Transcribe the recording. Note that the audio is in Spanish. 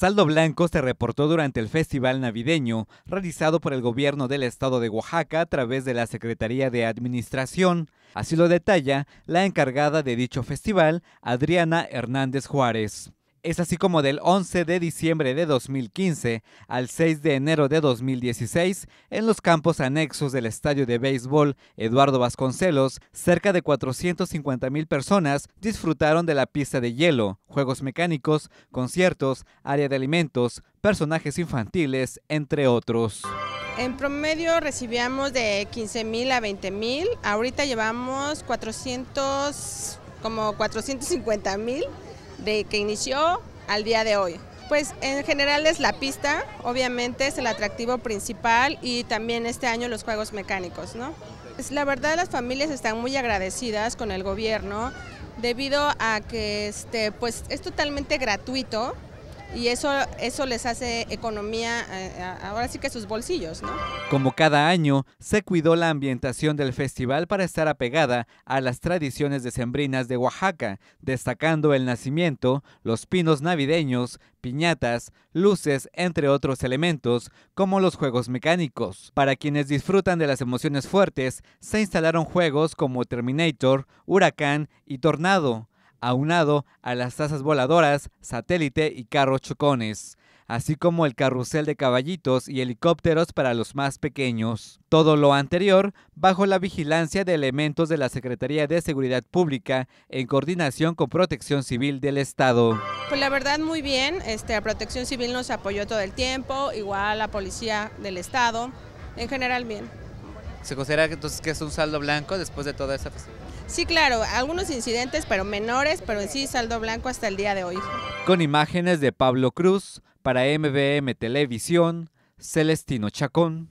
Saldo Blanco se reportó durante el festival navideño realizado por el gobierno del estado de Oaxaca a través de la Secretaría de Administración. Así lo detalla la encargada de dicho festival, Adriana Hernández Juárez es así como del 11 de diciembre de 2015 al 6 de enero de 2016 en los campos anexos del estadio de béisbol Eduardo Vasconcelos, cerca de 450 mil personas disfrutaron de la pista de hielo, juegos mecánicos, conciertos, área de alimentos, personajes infantiles, entre otros. En promedio recibíamos de 15 mil a 20 mil, ahorita llevamos 400, como 450 mil de que inició al día de hoy. Pues en general es la pista, obviamente es el atractivo principal y también este año los juegos mecánicos, ¿no? Pues, la verdad las familias están muy agradecidas con el gobierno debido a que este, pues es totalmente gratuito y eso, eso les hace economía, eh, ahora sí que sus bolsillos, ¿no? Como cada año, se cuidó la ambientación del festival para estar apegada a las tradiciones decembrinas de Oaxaca, destacando el nacimiento, los pinos navideños, piñatas, luces, entre otros elementos, como los juegos mecánicos. Para quienes disfrutan de las emociones fuertes, se instalaron juegos como Terminator, Huracán y Tornado aunado a las tasas voladoras, satélite y carros chocones así como el carrusel de caballitos y helicópteros para los más pequeños. Todo lo anterior bajo la vigilancia de elementos de la Secretaría de Seguridad Pública en coordinación con Protección Civil del Estado. Pues la verdad muy bien, este, Protección Civil nos apoyó todo el tiempo, igual la Policía del Estado, en general bien. ¿Se considera entonces que es un saldo blanco después de toda esa festividad? Sí, claro, algunos incidentes, pero menores, pero en sí saldo blanco hasta el día de hoy. Con imágenes de Pablo Cruz, para MBM Televisión, Celestino Chacón.